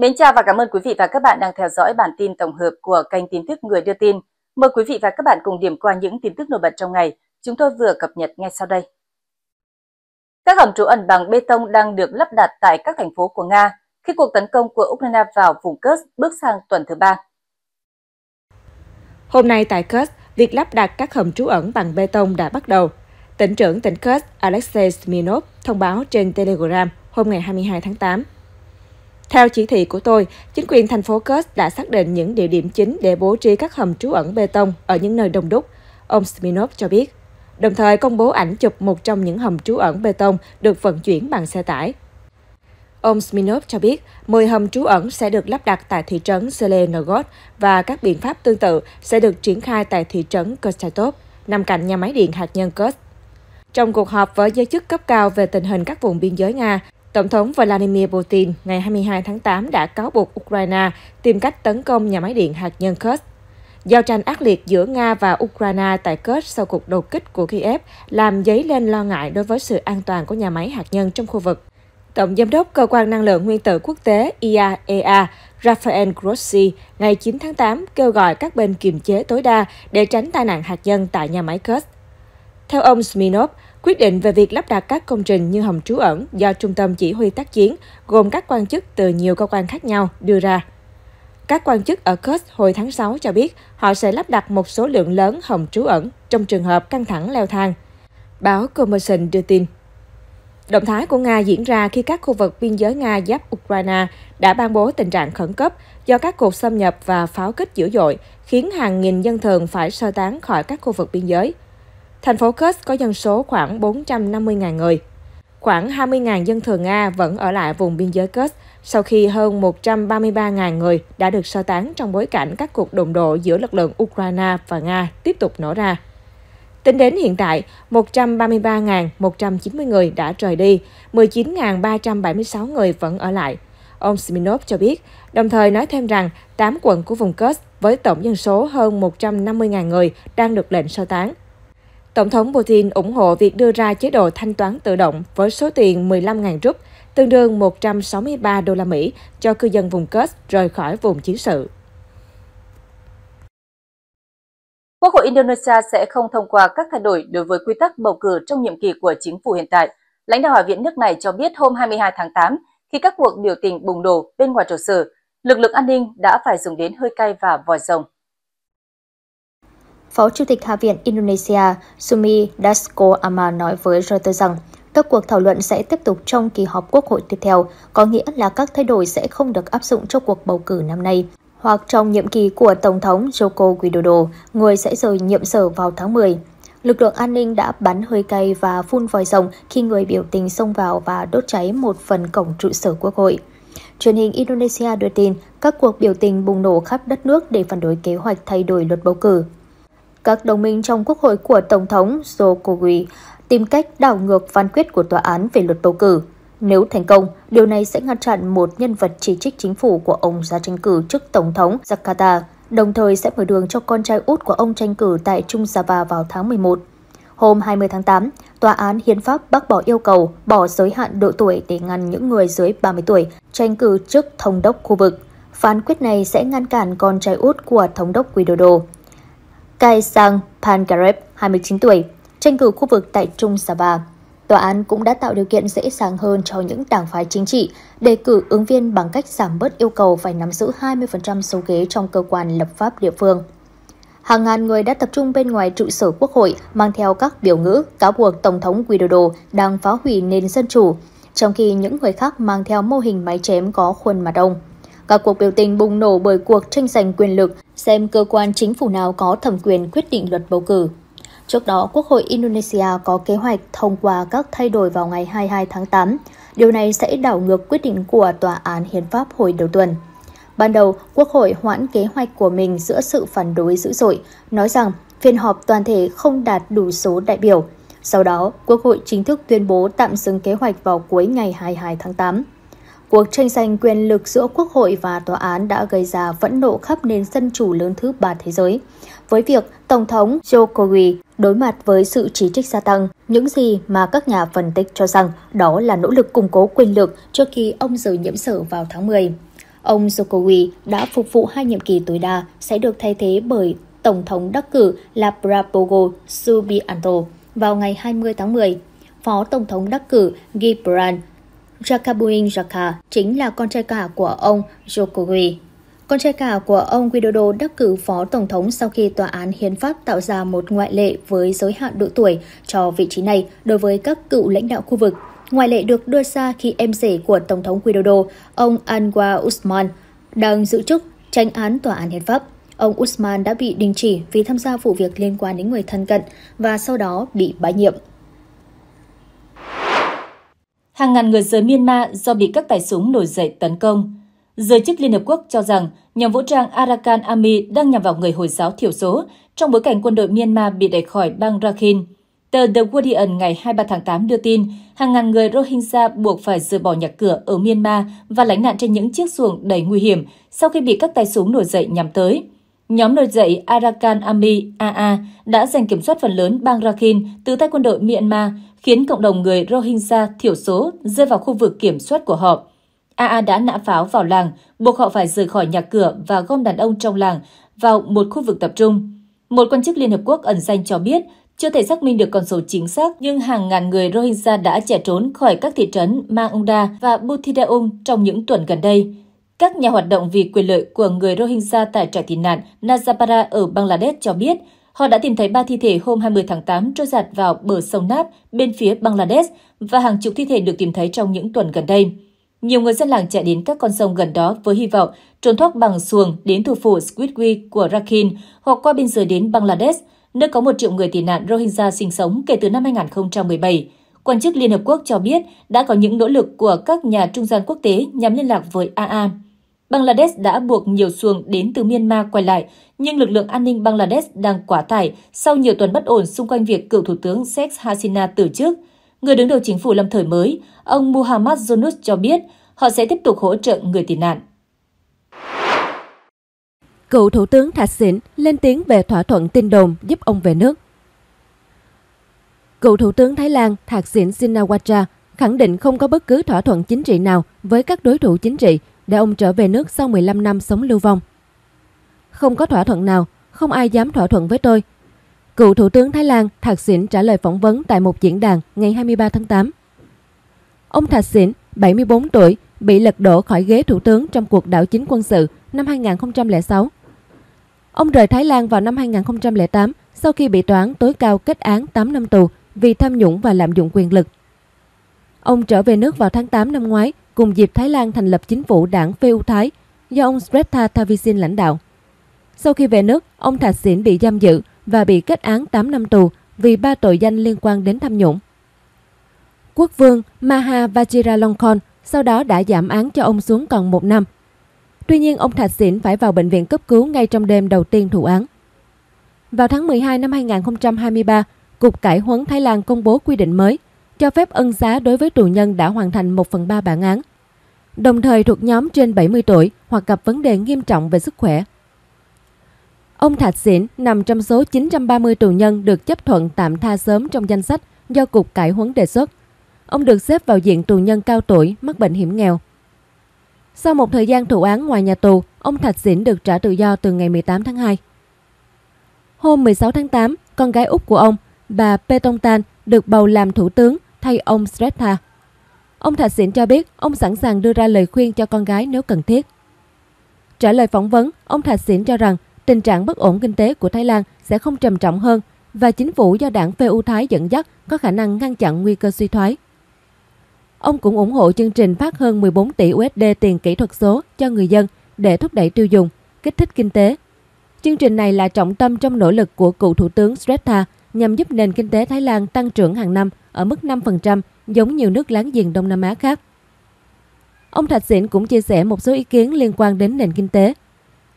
Mến chào và cảm ơn quý vị và các bạn đang theo dõi bản tin tổng hợp của kênh tin tức Người Đưa Tin. Mời quý vị và các bạn cùng điểm qua những tin tức nổi bật trong ngày chúng tôi vừa cập nhật ngay sau đây. Các hầm trú ẩn bằng bê tông đang được lắp đặt tại các thành phố của Nga khi cuộc tấn công của Ukraine vào vùng Kursk bước sang tuần thứ ba. Hôm nay tại Kursk, việc lắp đặt các hầm trú ẩn bằng bê tông đã bắt đầu. Tỉnh trưởng tỉnh Kursk Alexei Smirnov thông báo trên Telegram hôm ngày 22 tháng 8. Theo chỉ thị của tôi, chính quyền thành phố Kursk đã xác định những địa điểm chính để bố trí các hầm trú ẩn bê tông ở những nơi đông đúc, ông Smirnov cho biết. Đồng thời công bố ảnh chụp một trong những hầm trú ẩn bê tông được vận chuyển bằng xe tải. Ông Smirnov cho biết 10 hầm trú ẩn sẽ được lắp đặt tại thị trấn Selenogod và các biện pháp tương tự sẽ được triển khai tại thị trấn Kostatov, nằm cạnh nhà máy điện hạt nhân Kursk. Trong cuộc họp với giới chức cấp cao về tình hình các vùng biên giới Nga, Tổng thống Vladimir Putin ngày 22 tháng 8 đã cáo buộc Ukraine tìm cách tấn công nhà máy điện hạt nhân Kursk. Giao tranh ác liệt giữa Nga và Ukraine tại Kursk sau cuộc đột kích của Kiev làm dấy lên lo ngại đối với sự an toàn của nhà máy hạt nhân trong khu vực. Tổng Giám đốc Cơ quan Năng lượng Nguyên tử Quốc tế IAEA e Rafael Grossi ngày 9 tháng 8 kêu gọi các bên kiềm chế tối đa để tránh tai nạn hạt nhân tại nhà máy Kursk. Theo ông Smirnov, Quyết định về việc lắp đặt các công trình như hầm trú ẩn do Trung tâm Chỉ huy tác chiến gồm các quan chức từ nhiều cơ quan khác nhau đưa ra. Các quan chức ở Kursk hồi tháng 6 cho biết họ sẽ lắp đặt một số lượng lớn hầm trú ẩn trong trường hợp căng thẳng leo thang. Báo Commerson đưa tin. Động thái của Nga diễn ra khi các khu vực biên giới Nga giáp Ukraine đã ban bố tình trạng khẩn cấp do các cuộc xâm nhập và pháo kích dữ dội, khiến hàng nghìn dân thường phải sơ tán khỏi các khu vực biên giới. Thành phố Kursk có dân số khoảng 450.000 người. Khoảng 20.000 dân thường Nga vẫn ở lại vùng biên giới Kursk sau khi hơn 133.000 người đã được sơ tán trong bối cảnh các cuộc đụng độ giữa lực lượng Ukraine và Nga tiếp tục nổ ra. Tính đến hiện tại, 133.190 người đã rời đi, 19.376 người vẫn ở lại. Ông Smirnov cho biết, đồng thời nói thêm rằng 8 quận của vùng Kursk với tổng dân số hơn 150.000 người đang được lệnh sơ tán, Tổng thống Putin ủng hộ việc đưa ra chế độ thanh toán tự động với số tiền 15.000 rúp, tương đương 163 đô la Mỹ cho cư dân vùng Kursk rời khỏi vùng chiến sự. Quốc hội Indonesia sẽ không thông qua các thay đổi đối với quy tắc bầu cử trong nhiệm kỳ của chính phủ hiện tại. Lãnh đạo Hạ viện nước này cho biết hôm 22 tháng 8, khi các cuộc biểu tình bùng nổ bên ngoài trụ sở, lực lượng an ninh đã phải dùng đến hơi cay và vòi rồng. Phó Chủ tịch Hạ viện Indonesia Sumi Dasko Amar nói với Reuters rằng các cuộc thảo luận sẽ tiếp tục trong kỳ họp quốc hội tiếp theo, có nghĩa là các thay đổi sẽ không được áp dụng cho cuộc bầu cử năm nay hoặc trong nhiệm kỳ của Tổng thống Joko Widodo, người sẽ rời nhiệm sở vào tháng 10. Lực lượng an ninh đã bắn hơi cay và phun vòi rồng khi người biểu tình xông vào và đốt cháy một phần cổng trụ sở quốc hội. Truyền hình Indonesia đưa tin các cuộc biểu tình bùng nổ khắp đất nước để phản đối kế hoạch thay đổi luật bầu cử. Các đồng minh trong quốc hội của Tổng thống Jokowi tìm cách đảo ngược phán quyết của tòa án về luật bầu cử. Nếu thành công, điều này sẽ ngăn chặn một nhân vật chỉ trích chính phủ của ông ra tranh cử trước Tổng thống Jakarta, đồng thời sẽ mở đường cho con trai út của ông tranh cử tại Trung Java vào tháng 11. Hôm 20 tháng 8, Tòa án Hiến pháp bác bỏ yêu cầu bỏ giới hạn độ tuổi để ngăn những người dưới 30 tuổi tranh cử trước thống đốc khu vực. Phán quyết này sẽ ngăn cản con trai út của thống đốc Widodo. Kaisang Pangareb, 29 tuổi, tranh cử khu vực tại Trung Sava. Tòa án cũng đã tạo điều kiện dễ dàng hơn cho những đảng phái chính trị đề cử ứng viên bằng cách giảm bớt yêu cầu phải nắm giữ 20% số ghế trong cơ quan lập pháp địa phương. Hàng ngàn người đã tập trung bên ngoài trụ sở quốc hội mang theo các biểu ngữ cáo buộc Tổng thống Widodo đang phá hủy nền dân chủ, trong khi những người khác mang theo mô hình máy chém có khuôn mặt ông. Các cuộc biểu tình bùng nổ bởi cuộc tranh giành quyền lực, xem cơ quan chính phủ nào có thẩm quyền quyết định luật bầu cử. Trước đó, Quốc hội Indonesia có kế hoạch thông qua các thay đổi vào ngày 22 tháng 8. Điều này sẽ đảo ngược quyết định của Tòa án Hiến pháp hồi đầu tuần. Ban đầu, Quốc hội hoãn kế hoạch của mình giữa sự phản đối dữ dội, nói rằng phiên họp toàn thể không đạt đủ số đại biểu. Sau đó, Quốc hội chính thức tuyên bố tạm dừng kế hoạch vào cuối ngày 22 tháng 8. Cuộc tranh giành quyền lực giữa Quốc hội và Tòa án đã gây ra phẫn nộ khắp nền dân chủ lớn thứ ba thế giới. Với việc Tổng thống Jokowi đối mặt với sự chỉ trích gia tăng, những gì mà các nhà phân tích cho rằng đó là nỗ lực củng cố quyền lực trước khi ông rời nhiễm sở vào tháng 10. Ông Jokowi đã phục vụ hai nhiệm kỳ tối đa sẽ được thay thế bởi Tổng thống đắc cử là Prabowo Subianto vào ngày 20 tháng 10 Phó Tổng thống đắc cử Gibran Jakabuin Jaka chính là con trai cả của ông Jokowi. Con trai cả của ông Widodo đắc cử phó tổng thống sau khi tòa án hiến pháp tạo ra một ngoại lệ với giới hạn độ tuổi cho vị trí này đối với các cựu lãnh đạo khu vực. Ngoại lệ được đưa ra khi em rể của tổng thống Widodo, ông Anwar Usman, đang giữ chức tranh án tòa án hiến pháp. Ông Usman đã bị đình chỉ vì tham gia vụ việc liên quan đến người thân cận và sau đó bị bãi nhiệm. Hàng ngàn người rời Myanmar do bị các tay súng nổi dậy tấn công. Giới chức Liên Hợp Quốc cho rằng nhóm vũ trang Arakan Army đang nhằm vào người Hồi giáo thiểu số trong bối cảnh quân đội Myanmar bị đẩy khỏi bang Rakhine. Tờ The Guardian ngày 23 tháng 8 đưa tin, hàng ngàn người Rohingya buộc phải rời bỏ nhà cửa ở Myanmar và lánh nạn trên những chiếc xuồng đầy nguy hiểm sau khi bị các tay súng nổi dậy nhắm tới. Nhóm nổi dậy Arakan Army AA đã giành kiểm soát phần lớn bang Rakhine từ tay quân đội Myanmar khiến cộng đồng người Rohingya thiểu số rơi vào khu vực kiểm soát của họ. AA đã nã pháo vào làng, buộc họ phải rời khỏi nhà cửa và gom đàn ông trong làng vào một khu vực tập trung. Một quan chức Liên Hợp Quốc ẩn danh cho biết chưa thể xác minh được con số chính xác, nhưng hàng ngàn người Rohingya đã chạy trốn khỏi các thị trấn Maungda và Buthidaung trong những tuần gần đây. Các nhà hoạt động vì quyền lợi của người Rohingya tại trại tị nạn Najapara ở Bangladesh cho biết Họ đã tìm thấy ba thi thể hôm 20 tháng 8 trôi giặt vào bờ sông Nap bên phía Bangladesh và hàng chục thi thể được tìm thấy trong những tuần gần đây. Nhiều người dân làng chạy đến các con sông gần đó với hy vọng trốn thoát bằng xuồng đến thủ phủ Squidwi của Rakhine hoặc qua biên giới đến Bangladesh, nơi có một triệu người tị nạn Rohingya sinh sống kể từ năm 2017. Quan chức Liên Hợp Quốc cho biết đã có những nỗ lực của các nhà trung gian quốc tế nhằm liên lạc với AA. Bangladesh đã buộc nhiều xuồng đến từ Myanmar quay lại, nhưng lực lượng an ninh Bangladesh đang quá tải sau nhiều tuần bất ổn xung quanh việc cựu Thủ tướng Sheikh Hasina từ chức. Người đứng đầu chính phủ lâm thời mới, ông Muhammad Yunus cho biết họ sẽ tiếp tục hỗ trợ người tị nạn. Cựu Thủ tướng Thaksin lên tiếng về thỏa thuận tin đồn giúp ông về nước. Cựu Thủ tướng Thái Lan Thaksin Shinawatra khẳng định không có bất cứ thỏa thuận chính trị nào với các đối thủ chính trị để ông trở về nước sau 15 năm sống lưu vong. Không có thỏa thuận nào, không ai dám thỏa thuận với tôi. Cựu Thủ tướng Thái Lan Thạc Sỉn trả lời phỏng vấn tại một diễn đàn ngày 23 tháng 8. Ông Thạc Sỉn, 74 tuổi, bị lật đổ khỏi ghế Thủ tướng trong cuộc đảo chính quân sự năm 2006. Ông rời Thái Lan vào năm 2008 sau khi bị toán tối cao kết án 8 năm tù vì tham nhũng và lạm dụng quyền lực. Ông trở về nước vào tháng 8 năm ngoái cùng dịp Thái Lan thành lập chính phủ đảng Phê U Thái do ông Srettha Thavisin lãnh đạo. Sau khi về nước, ông Thạch Sĩn bị giam giữ và bị kết án 8 năm tù vì ba tội danh liên quan đến tham nhũng. Quốc vương Maha Vajiralongkorn sau đó đã giảm án cho ông xuống còn một năm. Tuy nhiên, ông Thạch Xỉn phải vào bệnh viện cấp cứu ngay trong đêm đầu tiên thụ án. Vào tháng 12 năm 2023, Cục Cải huấn Thái Lan công bố quy định mới – cho phép ân xá đối với tù nhân đã hoàn thành 1 phần 3 bản án, đồng thời thuộc nhóm trên 70 tuổi hoặc gặp vấn đề nghiêm trọng về sức khỏe. Ông Thạch Xỉn nằm trong số 930 tù nhân được chấp thuận tạm tha sớm trong danh sách do Cục Cải huấn đề xuất. Ông được xếp vào diện tù nhân cao tuổi, mắc bệnh hiểm nghèo. Sau một thời gian thụ án ngoài nhà tù, ông Thạch Xỉn được trả tự do từ ngày 18 tháng 2. Hôm 16 tháng 8, con gái út của ông, bà Petong Tan, được bầu làm thủ tướng thay ông Sretha. Ông Thạch Xỉn cho biết ông sẵn sàng đưa ra lời khuyên cho con gái nếu cần thiết. Trả lời phỏng vấn, ông Thạch Xỉn cho rằng tình trạng bất ổn kinh tế của Thái Lan sẽ không trầm trọng hơn và chính phủ do đảng PU Thái dẫn dắt có khả năng ngăn chặn nguy cơ suy thoái. Ông cũng ủng hộ chương trình phát hơn 14 tỷ USD tiền kỹ thuật số cho người dân để thúc đẩy tiêu dùng, kích thích kinh tế. Chương trình này là trọng tâm trong nỗ lực của cựu Thủ tướng Sretha nhằm giúp nền kinh tế Thái Lan tăng trưởng hàng năm ở mức 5% giống nhiều nước láng giềng Đông Nam Á khác. Ông Thạch Sĩn cũng chia sẻ một số ý kiến liên quan đến nền kinh tế.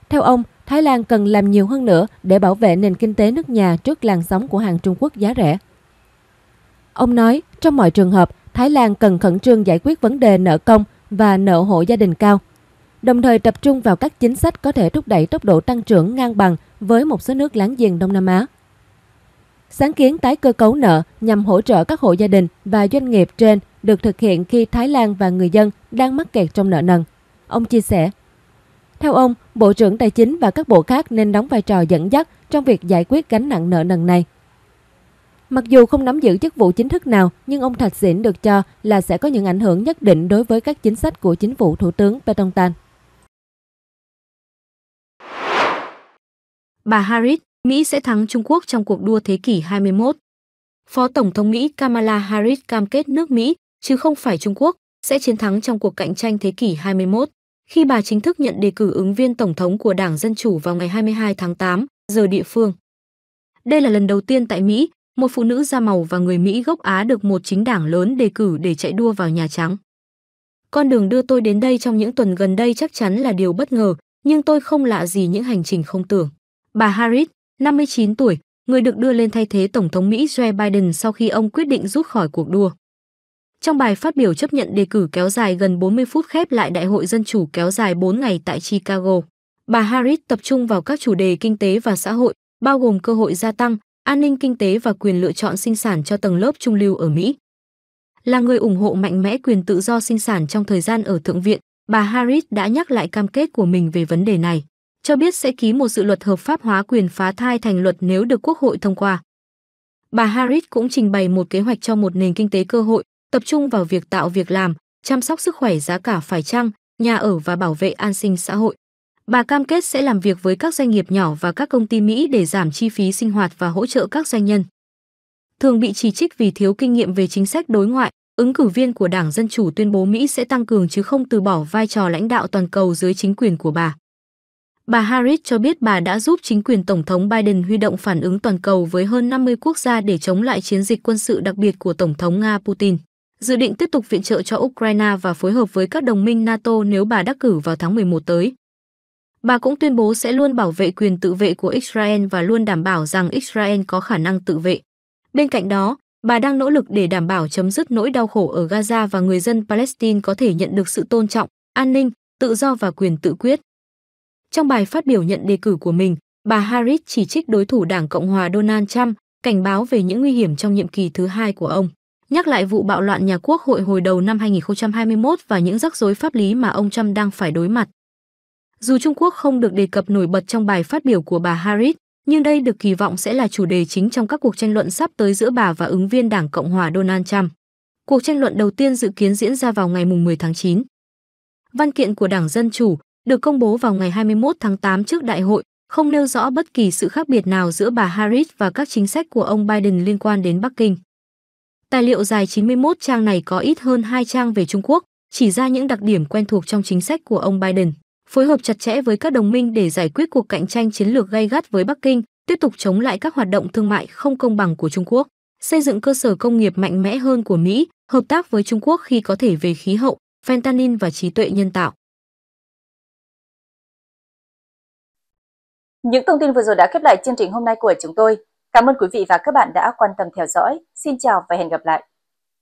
Theo ông, Thái Lan cần làm nhiều hơn nữa để bảo vệ nền kinh tế nước nhà trước làn sóng của hàng Trung Quốc giá rẻ. Ông nói, trong mọi trường hợp, Thái Lan cần khẩn trương giải quyết vấn đề nợ công và nợ hộ gia đình cao, đồng thời tập trung vào các chính sách có thể thúc đẩy tốc độ tăng trưởng ngang bằng với một số nước láng giềng Đông Nam Á. Sáng kiến tái cơ cấu nợ nhằm hỗ trợ các hộ gia đình và doanh nghiệp trên được thực hiện khi Thái Lan và người dân đang mắc kẹt trong nợ nần. Ông chia sẻ, theo ông, Bộ trưởng Tài chính và các bộ khác nên đóng vai trò dẫn dắt trong việc giải quyết gánh nặng nợ nần này. Mặc dù không nắm giữ chức vụ chính thức nào, nhưng ông Thạch Sỉn được cho là sẽ có những ảnh hưởng nhất định đối với các chính sách của chính phủ Thủ tướng Paetongtarn. Bà Harris Mỹ sẽ thắng Trung Quốc trong cuộc đua thế kỷ 21. Phó Tổng thống Mỹ Kamala Harris cam kết nước Mỹ, chứ không phải Trung Quốc, sẽ chiến thắng trong cuộc cạnh tranh thế kỷ 21. Khi bà chính thức nhận đề cử ứng viên Tổng thống của Đảng Dân Chủ vào ngày 22 tháng 8, giờ địa phương. Đây là lần đầu tiên tại Mỹ, một phụ nữ da màu và người Mỹ gốc Á được một chính đảng lớn đề cử để chạy đua vào Nhà Trắng. Con đường đưa tôi đến đây trong những tuần gần đây chắc chắn là điều bất ngờ, nhưng tôi không lạ gì những hành trình không tưởng. Bà Harris, 59 tuổi, người được đưa lên thay thế Tổng thống Mỹ Joe Biden sau khi ông quyết định rút khỏi cuộc đua. Trong bài phát biểu chấp nhận đề cử kéo dài gần 40 phút khép lại Đại hội Dân chủ kéo dài 4 ngày tại Chicago, bà Harris tập trung vào các chủ đề kinh tế và xã hội, bao gồm cơ hội gia tăng, an ninh kinh tế và quyền lựa chọn sinh sản cho tầng lớp trung lưu ở Mỹ. Là người ủng hộ mạnh mẽ quyền tự do sinh sản trong thời gian ở Thượng viện, bà Harris đã nhắc lại cam kết của mình về vấn đề này cho biết sẽ ký một dự luật hợp pháp hóa quyền phá thai thành luật nếu được Quốc hội thông qua. Bà Harris cũng trình bày một kế hoạch cho một nền kinh tế cơ hội, tập trung vào việc tạo việc làm, chăm sóc sức khỏe giá cả phải chăng, nhà ở và bảo vệ an sinh xã hội. Bà cam kết sẽ làm việc với các doanh nghiệp nhỏ và các công ty Mỹ để giảm chi phí sinh hoạt và hỗ trợ các doanh nhân. Thường bị chỉ trích vì thiếu kinh nghiệm về chính sách đối ngoại, ứng cử viên của Đảng Dân Chủ tuyên bố Mỹ sẽ tăng cường chứ không từ bỏ vai trò lãnh đạo toàn cầu dưới chính quyền của bà. Bà Harris cho biết bà đã giúp chính quyền Tổng thống Biden huy động phản ứng toàn cầu với hơn 50 quốc gia để chống lại chiến dịch quân sự đặc biệt của Tổng thống Nga Putin, dự định tiếp tục viện trợ cho Ukraine và phối hợp với các đồng minh NATO nếu bà đắc cử vào tháng 11 tới. Bà cũng tuyên bố sẽ luôn bảo vệ quyền tự vệ của Israel và luôn đảm bảo rằng Israel có khả năng tự vệ. Bên cạnh đó, bà đang nỗ lực để đảm bảo chấm dứt nỗi đau khổ ở Gaza và người dân Palestine có thể nhận được sự tôn trọng, an ninh, tự do và quyền tự quyết. Trong bài phát biểu nhận đề cử của mình, bà Harris chỉ trích đối thủ Đảng Cộng hòa Donald Trump, cảnh báo về những nguy hiểm trong nhiệm kỳ thứ hai của ông. Nhắc lại vụ bạo loạn nhà Quốc hội hồi đầu năm 2021 và những rắc rối pháp lý mà ông Trump đang phải đối mặt. Dù Trung Quốc không được đề cập nổi bật trong bài phát biểu của bà Harris, nhưng đây được kỳ vọng sẽ là chủ đề chính trong các cuộc tranh luận sắp tới giữa bà và ứng viên Đảng Cộng hòa Donald Trump. Cuộc tranh luận đầu tiên dự kiến diễn ra vào ngày 10 tháng 9. Văn kiện của Đảng Dân Chủ, được công bố vào ngày 21 tháng 8 trước đại hội, không nêu rõ bất kỳ sự khác biệt nào giữa bà Harris và các chính sách của ông Biden liên quan đến Bắc Kinh. Tài liệu dài 91 trang này có ít hơn 2 trang về Trung Quốc, chỉ ra những đặc điểm quen thuộc trong chính sách của ông Biden, phối hợp chặt chẽ với các đồng minh để giải quyết cuộc cạnh tranh chiến lược gay gắt với Bắc Kinh, tiếp tục chống lại các hoạt động thương mại không công bằng của Trung Quốc, xây dựng cơ sở công nghiệp mạnh mẽ hơn của Mỹ, hợp tác với Trung Quốc khi có thể về khí hậu, fentanyl và trí tuệ nhân tạo. Những thông tin vừa rồi đã khép lại chương trình hôm nay của chúng tôi. Cảm ơn quý vị và các bạn đã quan tâm theo dõi. Xin chào và hẹn gặp lại.